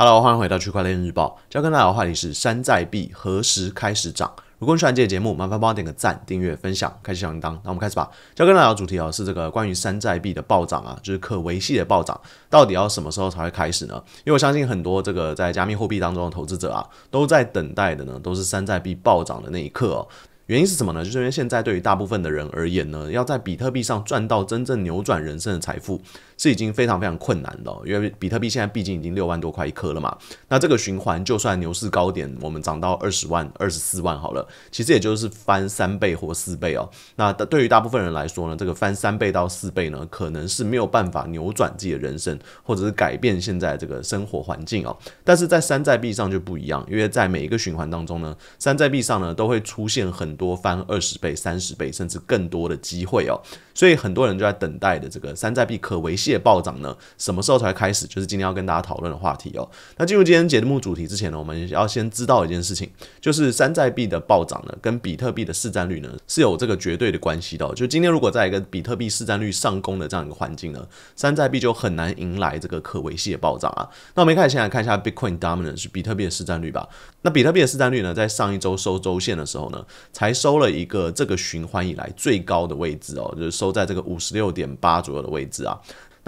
Hello，欢迎回到区块链日报。今天跟大家的话题是山寨币何时开始涨？如果喜欢这节目，麻烦帮我点个赞、订阅、分享、开启小铃铛。那我们开始吧。今天跟大家的主题啊，是这个关于山寨币的暴涨啊，就是可维系的暴涨，到底要什么时候才会开始呢？因为我相信很多这个在加密货币当中的投资者啊，都在等待的呢，都是山寨币暴涨的那一刻。原因是什么呢？就是因为现在对于大部分的人而言呢，要在比特币上赚到真正扭转人生的财富，是已经非常非常困难的。因为比特币现在毕竟已经六万多块一颗了嘛，那这个循环就算牛市高点，我们涨到二十万、二十四万好了，其实也就是翻三倍或四倍哦。那对于大部分人来说呢，这个翻三倍到四倍呢，可能是没有办法扭转自己的人生，或者是改变现在这个生活环境哦。但是在山寨币上就不一样，因为在每一个循环当中呢，山寨币上呢都会出现很。多翻二十倍、三十倍，甚至更多的机会哦。所以很多人就在等待的这个山寨币可维系的暴涨呢，什么时候才开始？就是今天要跟大家讨论的话题哦。那进入今天节目主题之前呢，我们要先知道一件事情，就是山寨币的暴涨呢，跟比特币的市占率呢是有这个绝对的关系的。就今天如果在一个比特币市占率上攻的这样一个环境呢，山寨币就很难迎来这个可维系的暴涨啊。那我们开始先来看一下 Bitcoin Dominance 是比特币的市占率吧。那比特币的市占率呢，在上一周收周线的时候呢，才收了一个这个循环以来最高的位置哦，就是收。都在这个五十六点八左右的位置啊。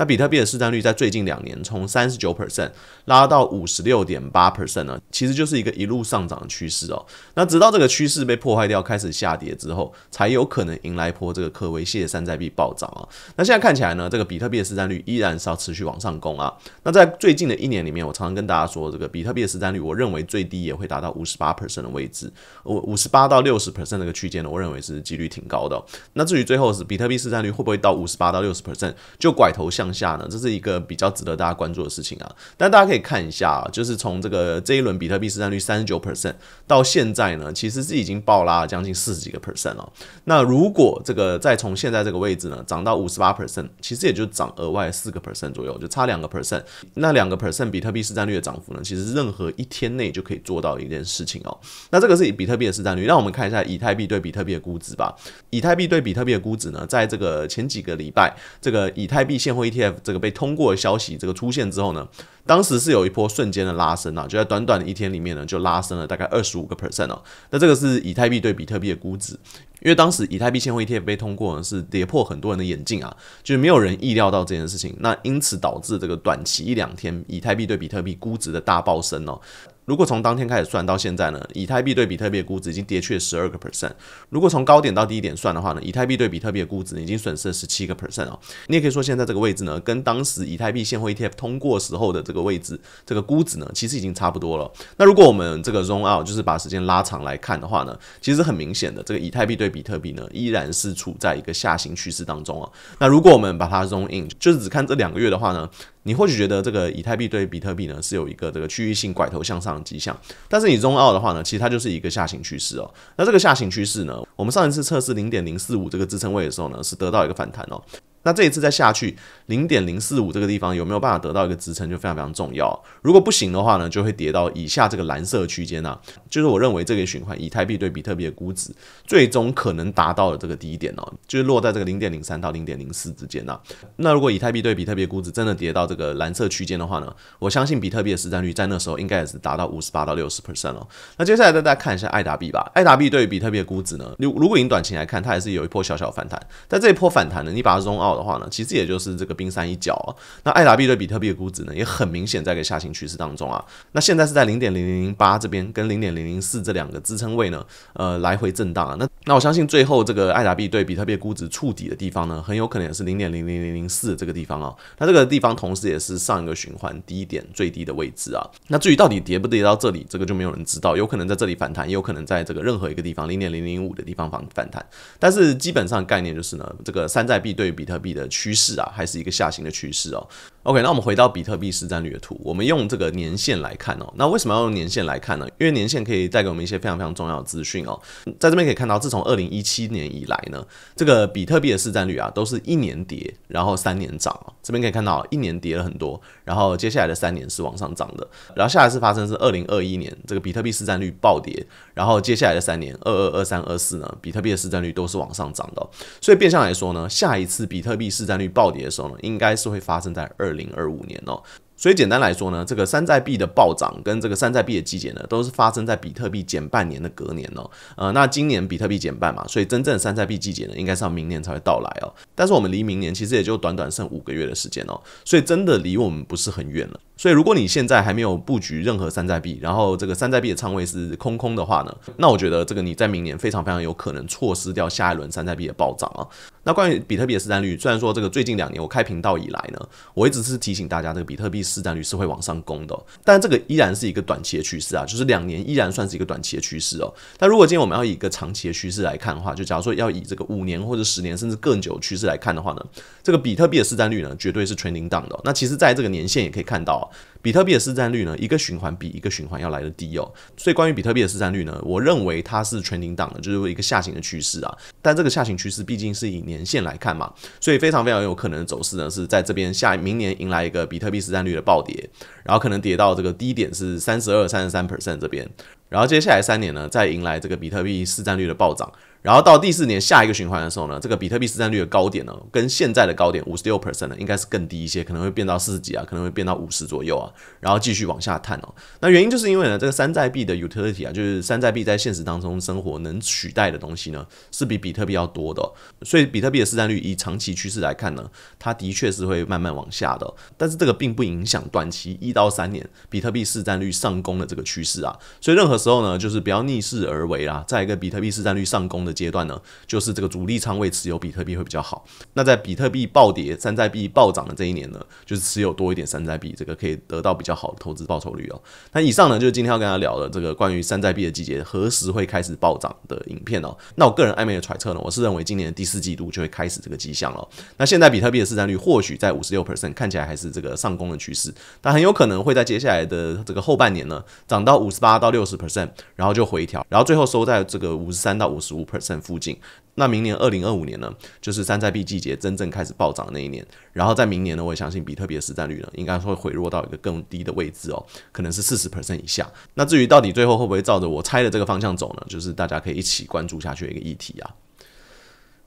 那比特币的市占率在最近两年从三十九 percent 拉到五十六点八 percent 呢，其实就是一个一路上涨的趋势哦。那直到这个趋势被破坏掉，开始下跌之后，才有可能迎来一波这个可威谢山寨币暴涨啊。那现在看起来呢，这个比特币的市占率依然是要持续往上攻啊。那在最近的一年里面，我常常跟大家说，这个比特币的市占率，我认为最低也会达到五十八 percent 的位置，五五十八到六十 percent 这个区间呢，我认为是几率挺高的。那至于最后是比特币市占率会不会到五十八到六十 percent 就拐头向？下呢，这是一个比较值得大家关注的事情啊。但大家可以看一下，啊，就是从这个这一轮比特币市占率三十九 percent 到现在呢，其实是已经爆拉了将近四十几个 percent 了。那如果这个再从现在这个位置呢，涨到五十八 percent，其实也就涨额外四个 percent 左右，就差两个 percent。那两个 percent 比特币市占率的涨幅呢，其实任何一天内就可以做到一件事情哦。那这个是以比特币的市占率，让我们看一下以太币对比特币的估值吧。以太币对比特币的估值呢，在这个前几个礼拜，这个以太币现货。ETF 这个被通过的消息这个出现之后呢，当时是有一波瞬间的拉升啊，就在短短的一天里面呢，就拉升了大概二十五个 percent 哦。那这个是以太币对比特币的估值，因为当时以太币现货 ETF 被通过是跌破很多人的眼镜啊，就是没有人意料到这件事情，那因此导致这个短期一两天以太币对比特币估值的大暴升哦。如果从当天开始算到现在呢，以太币对比特币的估值已经跌去了十二个 percent。如果从高点到低点算的话呢，以太币对比特币的估值已经损失了十七个 percent 哦。你也可以说现在这个位置呢，跟当时以太币现货 ETF 通过时候的这个位置，这个估值呢，其实已经差不多了。那如果我们这个 zoom out 就是把时间拉长来看的话呢，其实很明显的，这个以太币对比特币呢，依然是处在一个下行趋势当中啊。那如果我们把它 zoom in 就是只看这两个月的话呢？你或许觉得这个以太币对比特币呢是有一个这个区域性拐头向上的迹象，但是你中澳的话呢，其实它就是一个下行趋势哦。那这个下行趋势呢，我们上一次测试零点零四五这个支撑位的时候呢，是得到一个反弹哦。那这一次再下去零点零四五这个地方有没有办法得到一个支撑就非常非常重要。如果不行的话呢，就会跌到以下这个蓝色区间啊，就是我认为这个循环以太币对比特币的估值最终可能达到了这个低点哦，就是落在这个零点零三到零点零四之间啊。那如果以太币对比特币估值真的跌到这个蓝色区间的话呢，我相信比特币的市占率在那时候应该也是达到五十八到六十 percent 哦。那接下来再大家看一下爱达币吧，爱达币对比特币的估值呢，如如果以短期来看，它还是有一波小小反弹，但这一波反弹呢，你把它中啊。的话呢，其实也就是这个冰山一角啊。那艾达币对比特币的估值呢，也很明显在个下行趋势当中啊。那现在是在零点零零零八这边跟零点零零四这两个支撑位呢，呃，来回震荡啊。那那我相信最后这个艾达币对比特币估值触底的地方呢，很有可能也是零点零零零零四这个地方啊。那这个地方同时也是上一个循环低点最低的位置啊。那至于到底跌不跌到这里，这个就没有人知道，有可能在这里反弹，也有可能在这个任何一个地方零点零零五的地方反反弹。但是基本上概念就是呢，这个山寨币对比特币的趋势啊，还是一个下行的趋势哦。OK，那我们回到比特币市占率的图，我们用这个年限来看哦。那为什么要用年限来看呢？因为年限可以带给我们一些非常非常重要的资讯哦。在这边可以看到，自从二零一七年以来呢，这个比特币的市占率啊，都是一年跌，然后三年涨哦。这边可以看到，一年跌了很多，然后接下来的三年是往上涨的。然后下一次发生是二零二一年，这个比特币市占率暴跌，然后接下来的三年二二二三二四呢，比特币的市占率都是往上涨的。所以变相来说呢，下一次比特特币市占率暴跌的时候呢，应该是会发生在二零二五年哦。所以简单来说呢，这个山寨币的暴涨跟这个山寨币的季节呢，都是发生在比特币减半年的隔年哦。呃，那今年比特币减半嘛，所以真正山寨币季节呢，应该是要明年才会到来哦。但是我们离明年其实也就短短剩五个月的时间哦，所以真的离我们不是很远了。所以如果你现在还没有布局任何山寨币，然后这个山寨币的仓位是空空的话呢，那我觉得这个你在明年非常非常有可能错失掉下一轮山寨币的暴涨啊。那关于比特币的市占率，虽然说这个最近两年我开频道以来呢，我一直是提醒大家这个比特币。市占率是会往上攻的，但这个依然是一个短期的趋势啊，就是两年依然算是一个短期的趋势哦。但如果今天我们要以一个长期的趋势来看的话，就假如说要以这个五年或者十年甚至更久趋势来看的话呢，这个比特币的市占率呢，绝对是全零档的。那其实，在这个年限也可以看到。比特币的市占率呢，一个循环比一个循环要来的低哦，所以关于比特币的市占率呢，我认为它是全顶档的，就是一个下行的趋势啊。但这个下行趋势毕竟是以年限来看嘛，所以非常非常有可能的走势呢，是在这边下明年迎来一个比特币市占率的暴跌，然后可能跌到这个低点是三十二、三十三 percent 这边，然后接下来三年呢，再迎来这个比特币市占率的暴涨。然后到第四年下一个循环的时候呢，这个比特币市占率的高点呢，跟现在的高点五十六 percent 呢，应该是更低一些，可能会变到四十几啊，可能会变到五十左右啊，然后继续往下探哦。那原因就是因为呢，这个山寨币的 utility 啊，就是山寨币在现实当中生活能取代的东西呢，是比比特币要多的，所以比特币的市占率以长期趋势来看呢，它的确是会慢慢往下的，但是这个并不影响短期一到三年比特币市占率上攻的这个趋势啊。所以任何时候呢，就是不要逆势而为啦。在一个，比特币市占率上攻的。阶段呢，就是这个主力仓位持有比特币会比较好。那在比特币暴跌、山寨币暴涨的这一年呢，就是持有多一点山寨币，这个可以得到比较好的投资报酬率哦。那以上呢，就是今天要跟大家聊的这个关于山寨币的季节何时会开始暴涨的影片哦。那我个人暧昧的揣测呢，我是认为今年第四季度就会开始这个迹象了。那现在比特币的市占率或许在五十六 percent，看起来还是这个上攻的趋势，但很有可能会在接下来的这个后半年呢，涨到五十八到六十 percent，然后就回调，然后最后收在这个五十三到五十五 per。省附近，那明年二零二五年呢，就是山寨币季节真正开始暴涨的那一年。然后在明年呢，我也相信比特币的市占率呢，应该会回落到一个更低的位置哦，可能是四十 percent 以下。那至于到底最后会不会照着我猜的这个方向走呢？就是大家可以一起关注下去的一个议题啊。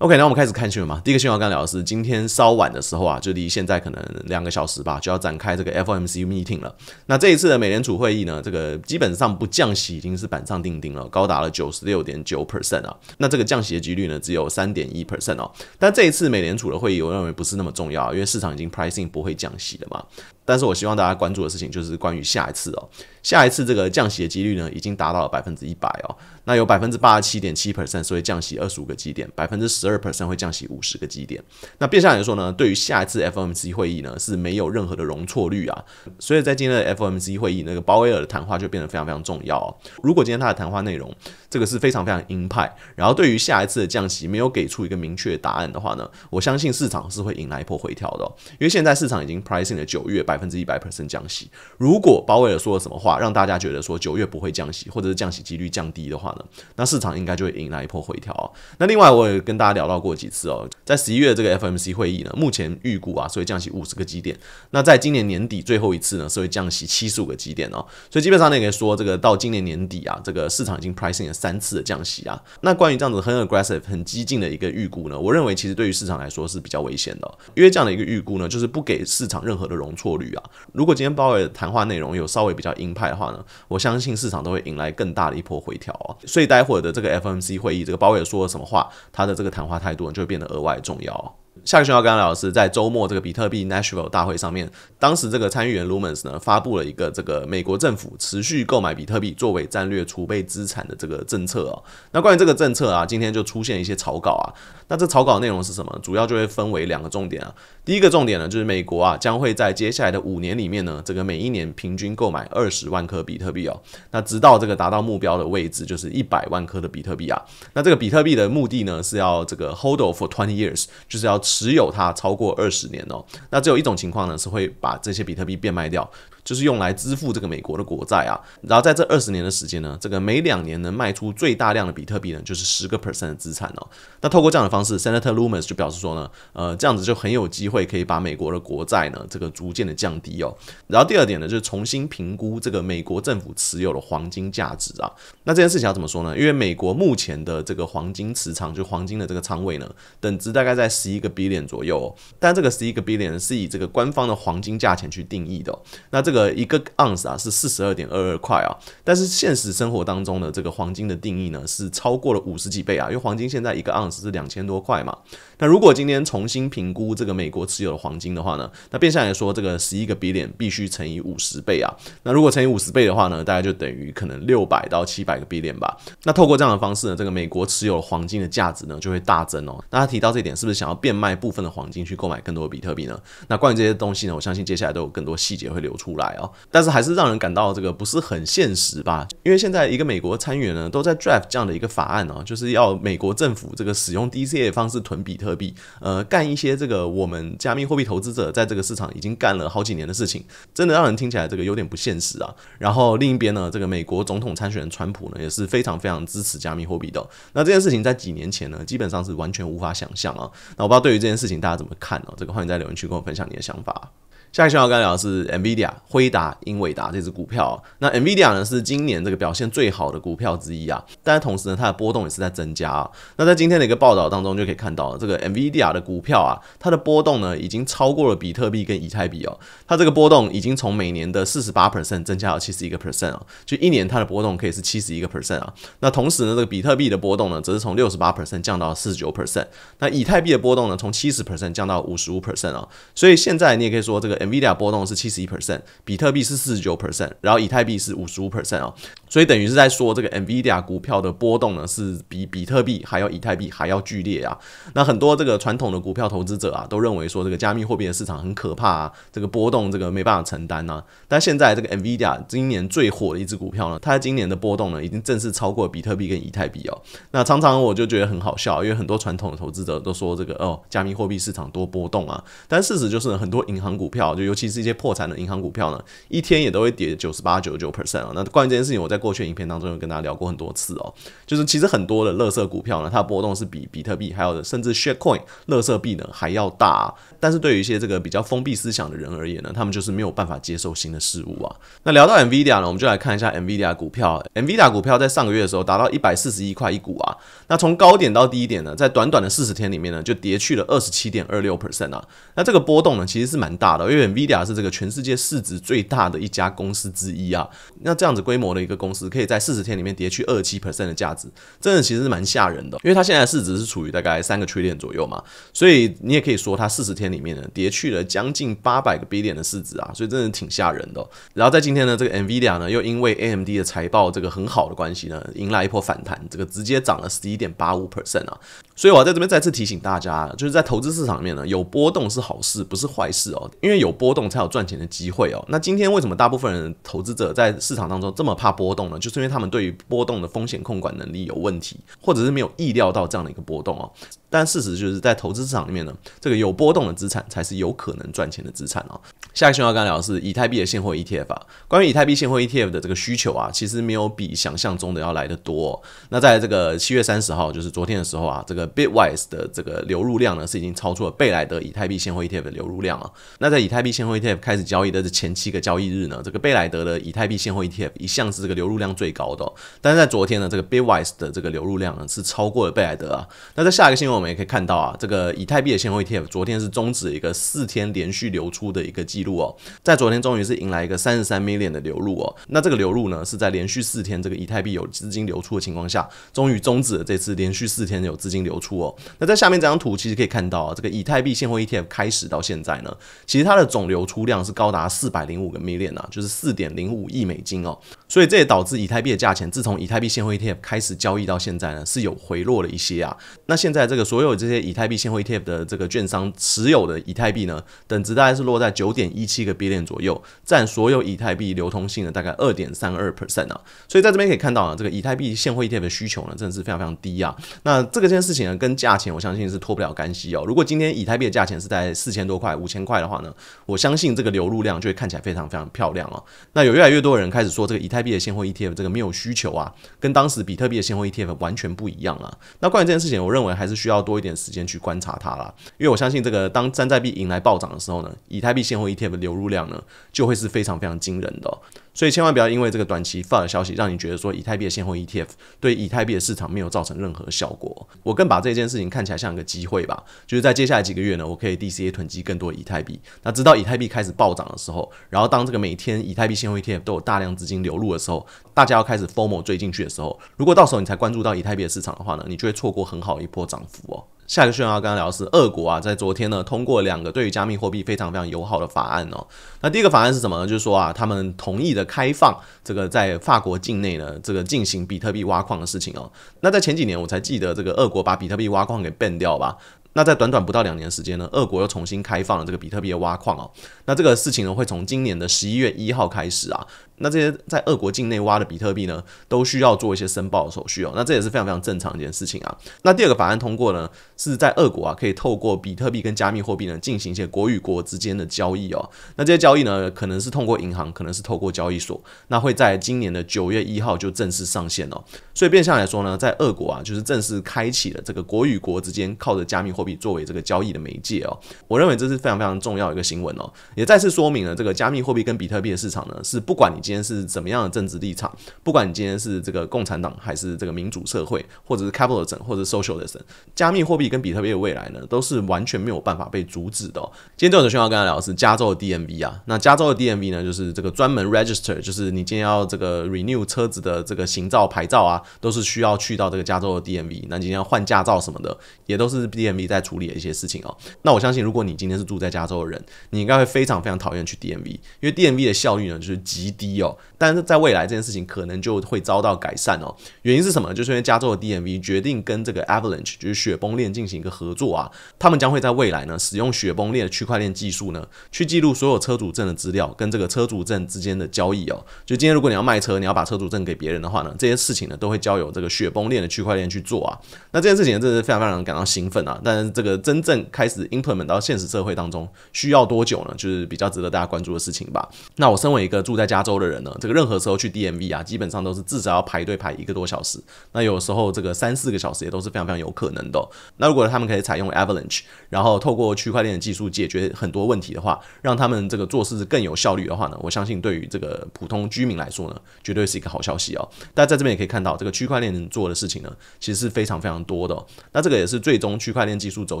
OK，那我们开始看新闻吧。第一个新闻刚刚聊的是，今天稍晚的时候啊，就离现在可能两个小时吧，就要展开这个 FOMC meeting 了。那这一次的美联储会议呢，这个基本上不降息已经是板上钉钉了，高达了九十六点九 percent 啊。那这个降息的几率呢，只有三点一 percent 哦。但这一次美联储的会议，我认为不是那么重要，因为市场已经 pricing 不会降息了嘛。但是我希望大家关注的事情就是关于下一次哦，下一次这个降息的几率呢，已经达到了百分之一百哦。那有百分之八十七点七 percent 会降息二十五个基点，百分之十二 percent 会降息五十个基点。那变相来说呢，对于下一次 FOMC 会议呢，是没有任何的容错率啊。所以在今天的 FOMC 会议，那个鲍威尔的谈话就变得非常非常重要哦。如果今天他的谈话内容这个是非常非常鹰派，然后对于下一次的降息没有给出一个明确答案的话呢，我相信市场是会迎来一波回调的，因为现在市场已经 pricing 了九月百。分之一百 percent 降息，如果鲍威尔说了什么话，让大家觉得说九月不会降息，或者是降息几率降低的话呢，那市场应该就会迎来一波回调哦。那另外我也跟大家聊到过几次哦，在十一月这个 FMC 会议呢，目前预估啊，会降息五十个基点。那在今年年底最后一次呢，是会降息七十五个基点哦。所以基本上那个说这个到今年年底啊，这个市场已经 pricing 了三次的降息啊。那关于这样子很 aggressive、很激进的一个预估呢，我认为其实对于市场来说是比较危险的，因为这样的一个预估呢，就是不给市场任何的容错率。啊！如果今天鲍威尔谈话内容有稍微比较鹰派的话呢，我相信市场都会迎来更大的一波回调啊。所以待会的这个 FMC 会议，这个鲍威尔说了什么话，他的这个谈话态度就会变得额外重要。下个讯号，刚刚老师在周末这个比特币 Nashville 大会上面，当时这个参议员 l o o m n s 呢发布了一个这个美国政府持续购买比特币作为战略储备资产的这个政策哦。那关于这个政策啊，今天就出现一些草稿啊。那这草稿内容是什么？主要就会分为两个重点啊。第一个重点呢，就是美国啊将会在接下来的五年里面呢，这个每一年平均购买二十万颗比特币哦。那直到这个达到目标的位置，就是一百万颗的比特币啊。那这个比特币的目的呢，是要这个 hold for twenty years，就是要。持有它超过二十年哦，那只有一种情况呢，是会把这些比特币变卖掉。就是用来支付这个美国的国债啊，然后在这二十年的时间呢，这个每两年能卖出最大量的比特币呢，就是十个 percent 的资产哦。那透过这样的方式，Senator Loomis 就表示说呢，呃，这样子就很有机会可以把美国的国债呢这个逐渐的降低哦。然后第二点呢，就是重新评估这个美国政府持有的黄金价值啊。那这件事情要怎么说呢？因为美国目前的这个黄金持仓，就黄金的这个仓位呢，等值大概在十一个 billion 左右，哦，但这个十一个 billion 是以这个官方的黄金价钱去定义的，那这。这个一个盎司啊是四十二点二二块啊，但是现实生活当中的这个黄金的定义呢是超过了五十几倍啊，因为黄金现在一个盎司是两千多块嘛。那如果今天重新评估这个美国持有的黄金的话呢？那变相来说，这个十一个 B 点必须乘以五十倍啊。那如果乘以五十倍的话呢，大概就等于可能六百到七百个 B 点吧。那透过这样的方式呢，这个美国持有黄金的价值呢就会大增哦。那他提到这一点，是不是想要变卖部分的黄金去购买更多的比特币呢？那关于这些东西呢，我相信接下来都有更多细节会流出来哦。但是还是让人感到这个不是很现实吧？因为现在一个美国参议员呢都在 draft 这样的一个法案哦，就是要美国政府这个使用 DCA 方式囤比特。币呃，干一些这个我们加密货币投资者在这个市场已经干了好几年的事情，真的让人听起来这个有点不现实啊。然后另一边呢，这个美国总统参选人川普呢也是非常非常支持加密货币的。那这件事情在几年前呢，基本上是完全无法想象啊。那我不知道对于这件事情大家怎么看呢？这个欢迎在留言区跟我分享你的想法。下一期要跟大家聊的是 Nvidia 慧达英伟达这只股票。那 Nvidia 呢是今年这个表现最好的股票之一啊，但同时呢它的波动也是在增加啊。那在今天的一个报道当中就可以看到，这个 Nvidia 的股票啊，它的波动呢已经超过了比特币跟以太币哦。它这个波动已经从每年的四十八 percent 增加到七十一个 percent 哦，就一年它的波动可以是七十一个 percent 啊。那同时呢这个比特币的波动呢则是从六十八 percent 降到四十九 percent，那以太币的波动呢从七十 percent 降到五十五 percent 啊。所以现在你也可以说这个。NVIDIA 波动是七十一 percent，比特币是四十九 percent，然后以太币是五十五 percent 哦，所以等于是在说这个 NVIDIA 股票的波动呢，是比比特币还要以太币还要剧烈啊。那很多这个传统的股票投资者啊，都认为说这个加密货币的市场很可怕啊，这个波动这个没办法承担啊。但现在这个 NVIDIA 今年最火的一只股票呢，它今年的波动呢，已经正式超过比特币跟以太币哦。那常常我就觉得很好笑，因为很多传统的投资者都说这个哦，加密货币市场多波动啊，但事实就是很多银行股票。就尤其是一些破产的银行股票呢，一天也都会跌九十八、九十九 percent 啊。那关于这件事情，我在过去的影片当中有跟大家聊过很多次哦。就是其实很多的乐色股票呢，它的波动是比比特币，还有甚至 s h a r Coin 乐色币呢还要大。啊。但是对于一些这个比较封闭思想的人而言呢，他们就是没有办法接受新的事物啊。那聊到 NVIDIA 呢，我们就来看一下 NVIDIA 股票。NVIDIA 股票在上个月的时候达到一百四十一块一股啊。那从高点到低点呢，在短短的四十天里面呢，就跌去了二十七点二六 percent 啊。那这个波动呢，其实是蛮大的，因为 NVIDIA 是这个全世界市值最大的一家公司之一啊。那这样子规模的一个公司，可以在四十天里面跌去二七 percent 的价值，真的其实是蛮吓人的。因为它现在的市值是处于大概三个 trillion 左右嘛，所以你也可以说它四十天里面呢，跌去了将近八百个 B n 的市值啊，所以真的挺吓人的。然后在今天呢，这个 NVIDIA 呢又因为 AMD 的财报这个很好的关系呢，迎来一波反弹，这个直接涨了十一点八五 percent 啊。所以我要在这边再次提醒大家，就是在投资市场面呢，有波动是好事，不是坏事哦，因为有。波动才有赚钱的机会哦。那今天为什么大部分人投资者在市场当中这么怕波动呢？就是因为他们对于波动的风险控管能力有问题，或者是没有意料到这样的一个波动哦。但事实就是在投资市场里面呢，这个有波动的资产才是有可能赚钱的资产哦。下一个新闻要跟大家聊的是以太币的现货 ETF。啊。关于以太币现货 ETF 的这个需求啊，其实没有比想象中的要来的多。那在这个七月三十号，就是昨天的时候啊，这个 Bitwise 的这个流入量呢，是已经超出了贝莱德以太币现货 ETF 的流入量了。那在以太币现货 ETF 开始交易的这前七个交易日呢，这个贝莱德的以太币现货 ETF 一向是这个流入量最高的。但是在昨天呢，这个 Bitwise 的这个流入量呢，是超过了贝莱德啊。那在下一个新闻。我们也可以看到啊，这个以太币的现货 ETF 昨天是终止一个四天连续流出的一个记录哦，在昨天终于是迎来一个三十三 million 的流入哦，那这个流入呢是在连续四天这个以太币有资金流出的情况下，终于终止了这次连续四天有资金流出哦。那在下面这张图其实可以看到啊，这个以太币现货 ETF 开始到现在呢，其实它的总流出量是高达四百零五个 million 啊，就是四点零五亿美金哦，所以这也导致以太币的价钱自从以太币现货 ETF 开始交易到现在呢是有回落了一些啊，那现在这个。所有这些以太币现货 ETF 的这个券商持有的以太币呢，等值大概是落在九点一七个 B 链左右，占所有以太币流通性的大概二点三二 percent 啊。所以在这边可以看到啊，这个以太币现货 ETF 的需求呢，真的是非常非常低啊。那这个件事情呢，跟价钱我相信是脱不了干系哦。如果今天以太币的价钱是在四千多块、五千块的话呢，我相信这个流入量就会看起来非常非常漂亮哦。那有越来越多人开始说这个以太币的现货 ETF 这个没有需求啊，跟当时比特币的现货 ETF 完全不一样啊。那关于这件事情，我认为还是需要。多一点时间去观察它啦。因为我相信这个当山寨币迎来暴涨的时候呢，以太币现货 ETF 的流入量呢，就会是非常非常惊人的。所以千万不要因为这个短期发的消息，让你觉得说以太币的现货 ETF 对以太币的市场没有造成任何效果。我更把这件事情看起来像一个机会吧，就是在接下来几个月呢，我可以 DCA 囤积更多以太币，那直到以太币开始暴涨的时候，然后当这个每天以太币现货 ETF 都有大量资金流入的时候，大家要开始 f o m o 追进去的时候，如果到时候你才关注到以太币的市场的话呢，你就会错过很好一波涨幅哦。下一个讯号大家聊是俄国啊，在昨天呢通过两个对于加密货币非常非常友好的法案哦。那第一个法案是什么呢？就是说啊，他们同意的开放这个在法国境内呢这个进行比特币挖矿的事情哦。那在前几年我才记得这个俄国把比特币挖矿给 ban 掉吧。那在短短不到两年时间呢，俄国又重新开放了这个比特币的挖矿哦。那这个事情呢会从今年的十一月一号开始啊。那这些在二国境内挖的比特币呢，都需要做一些申报的手续哦。那这也是非常非常正常一件事情啊。那第二个法案通过呢，是在二国啊，可以透过比特币跟加密货币呢，进行一些国与国之间的交易哦。那这些交易呢，可能是通过银行，可能是透过交易所。那会在今年的九月一号就正式上线哦。所以变相来说呢，在二国啊，就是正式开启了这个国与国之间靠着加密货币作为这个交易的媒介哦。我认为这是非常非常重要的一个新闻哦，也再次说明了这个加密货币跟比特币的市场呢，是不管你今今天是怎么样的政治立场？不管你今天是这个共产党，还是这个民主社会，或者是 c a p i t a l i s m 或者 s o c i a l i s m 加密货币跟比特币的未来呢，都是完全没有办法被阻止的。今天最二的讯号跟大家聊的是加州的 DMV 啊。那加州的 DMV 呢，就是这个专门 register，就是你今天要这个 renew 车子的这个行照牌照啊，都是需要去到这个加州的 DMV。那今天要换驾照什么的，也都是 DMV 在处理的一些事情哦。那我相信，如果你今天是住在加州的人，你应该会非常非常讨厌去 DMV，因为 DMV 的效率呢，就是极低。但是在未来，这件事情可能就会遭到改善哦。原因是什么？就是因为加州的 DMV 决定跟这个 Avalanche，就是雪崩链进行一个合作啊。他们将会在未来呢，使用雪崩链的区块链技术呢，去记录所有车主证的资料跟这个车主证之间的交易哦。就今天，如果你要卖车，你要把车主证给别人的话呢，这些事情呢，都会交由这个雪崩链的区块链去做啊。那这件事情真是非常非常感到兴奋啊！但是这个真正开始 implement 到现实社会当中，需要多久呢？就是比较值得大家关注的事情吧。那我身为一个住在加州。的人呢，这个任何时候去 DMV 啊，基本上都是至少要排队排一个多小时。那有时候这个三四个小时也都是非常非常有可能的。那如果他们可以采用 Avalanche，然后透过区块链的技术解决很多问题的话，让他们这个做事更有效率的话呢，我相信对于这个普通居民来说呢，绝对是一个好消息哦。大家在这边也可以看到，这个区块链做的事情呢，其实是非常非常多的。那这个也是最终区块链技术走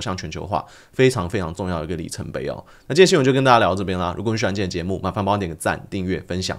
向全球化非常非常重要的一个里程碑哦。那今天新闻就跟大家聊到这边啦。如果你喜欢今天节目，麻烦帮我点个赞、订阅、分享。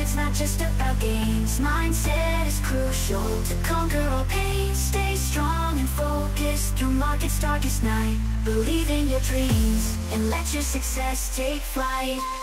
it's not just about games Mindset is crucial to conquer all pain Stay strong and focused through market's darkest night Believe in your dreams and let your success take flight